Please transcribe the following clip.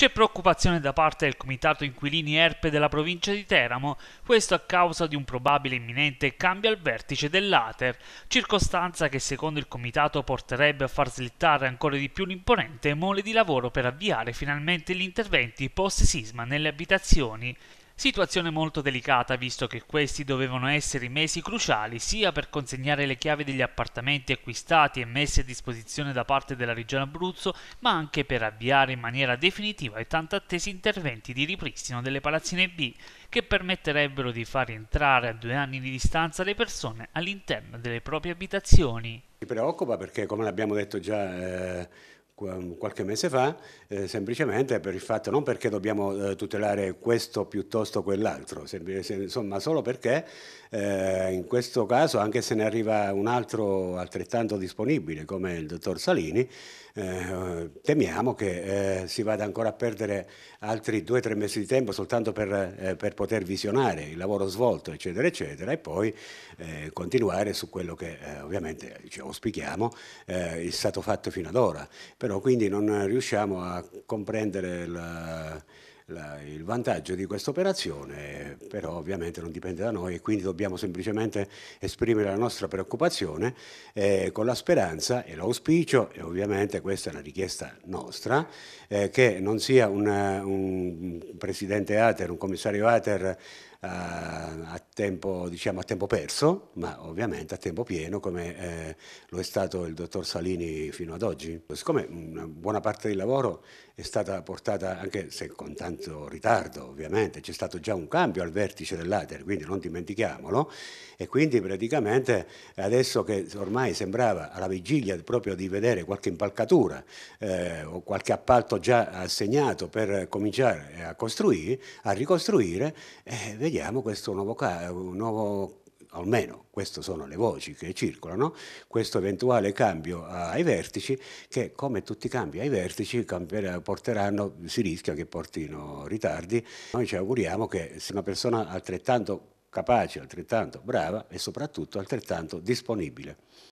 C'è preoccupazione da parte del Comitato Inquilini Erpe della provincia di Teramo, questo a causa di un probabile imminente cambio al vertice dell'Ater, circostanza che secondo il Comitato porterebbe a far slittare ancora di più l'imponente mole di lavoro per avviare finalmente gli interventi post-sisma nelle abitazioni. Situazione molto delicata visto che questi dovevano essere i mesi cruciali sia per consegnare le chiavi degli appartamenti acquistati e messi a disposizione da parte della Regione Abruzzo, ma anche per avviare in maniera definitiva i tanto attesi interventi di ripristino delle palazzine B, che permetterebbero di far entrare a due anni di distanza le persone all'interno delle proprie abitazioni. Mi preoccupa perché, come l'abbiamo detto già eh, qualche mese fa, eh, semplicemente per il fatto non perché dobbiamo eh, tutelare questo piuttosto quell'altro, insomma solo perché eh, in questo caso anche se ne arriva un altro altrettanto disponibile come il dottor Salini, eh, temiamo che eh, si vada ancora a perdere altri due o tre mesi di tempo soltanto per, eh, per, poter visionare il lavoro svolto, eccetera, eccetera, e poi continuare su quello che ovviamente ci auspichiamo è stato fatto fino ad ora. Però però quindi non riusciamo a comprendere la, la, il vantaggio di questa operazione, però ovviamente non dipende da noi e quindi dobbiamo semplicemente esprimere la nostra preoccupazione eh, con la speranza e l'auspicio, e ovviamente questa è una richiesta nostra, eh, che non sia una, un presidente Ater, un commissario Ater, a a tempo, diciamo, a tempo perso, ma ovviamente a tempo pieno come eh, lo è stato il dottor Salini fino ad oggi. Siccome mm, una buona parte del lavoro è stata portata, anche se con tanto ritardo ovviamente, c'è stato già un cambio al vertice dell'Ater, quindi non dimentichiamolo, e quindi praticamente adesso che ormai sembrava alla vigilia proprio di vedere qualche impalcatura eh, o qualche appalto già assegnato per cominciare a costruire, a ricostruire, eh, vediamo questo nuovo, eh, un nuovo almeno queste sono le voci che circolano, questo eventuale cambio ai vertici che come tutti i cambi ai vertici porteranno, si rischia che portino ritardi. Noi ci auguriamo che sia una persona altrettanto capace, altrettanto brava e soprattutto altrettanto disponibile.